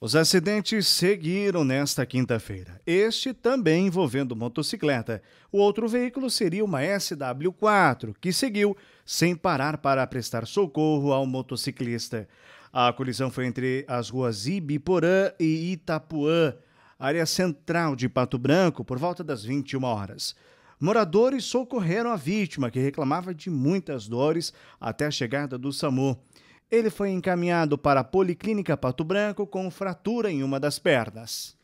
Os acidentes seguiram nesta quinta-feira, este também envolvendo motocicleta. O outro veículo seria uma SW4, que seguiu sem parar para prestar socorro ao motociclista. A colisão foi entre as ruas Ibiporã e Itapuã, área central de Pato Branco, por volta das 21 horas. Moradores socorreram a vítima, que reclamava de muitas dores até a chegada do SAMU. Ele foi encaminhado para a Policlínica Pato Branco com fratura em uma das pernas.